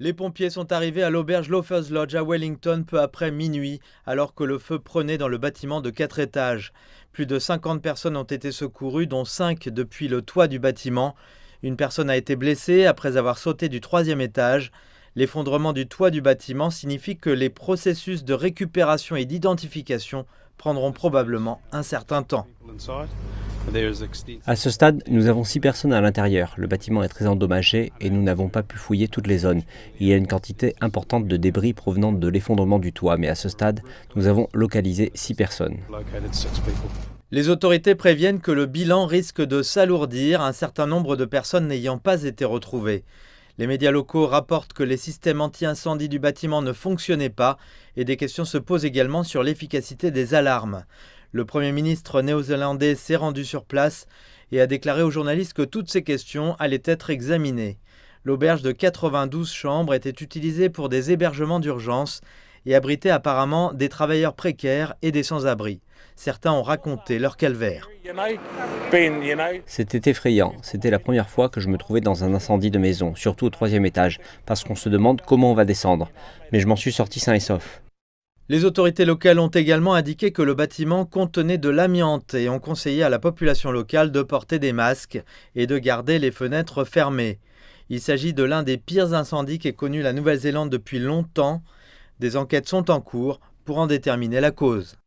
Les pompiers sont arrivés à l'auberge Loafers Lodge à Wellington peu après minuit, alors que le feu prenait dans le bâtiment de quatre étages. Plus de 50 personnes ont été secourues, dont 5 depuis le toit du bâtiment. Une personne a été blessée après avoir sauté du troisième étage. L'effondrement du toit du bâtiment signifie que les processus de récupération et d'identification prendront probablement un certain temps. À ce stade, nous avons six personnes à l'intérieur. Le bâtiment est très endommagé et nous n'avons pas pu fouiller toutes les zones. Il y a une quantité importante de débris provenant de l'effondrement du toit, mais à ce stade, nous avons localisé six personnes. Les autorités préviennent que le bilan risque de s'alourdir, un certain nombre de personnes n'ayant pas été retrouvées. Les médias locaux rapportent que les systèmes anti-incendie du bâtiment ne fonctionnaient pas et des questions se posent également sur l'efficacité des alarmes. Le Premier ministre néo-zélandais s'est rendu sur place et a déclaré aux journalistes que toutes ces questions allaient être examinées. L'auberge de 92 chambres était utilisée pour des hébergements d'urgence et abritait apparemment des travailleurs précaires et des sans-abri. Certains ont raconté leur calvaire. C'était effrayant. C'était la première fois que je me trouvais dans un incendie de maison, surtout au troisième étage, parce qu'on se demande comment on va descendre. Mais je m'en suis sorti sain et sauf. Les autorités locales ont également indiqué que le bâtiment contenait de l'amiante et ont conseillé à la population locale de porter des masques et de garder les fenêtres fermées. Il s'agit de l'un des pires incendies qu'ait connu la Nouvelle-Zélande depuis longtemps. Des enquêtes sont en cours pour en déterminer la cause.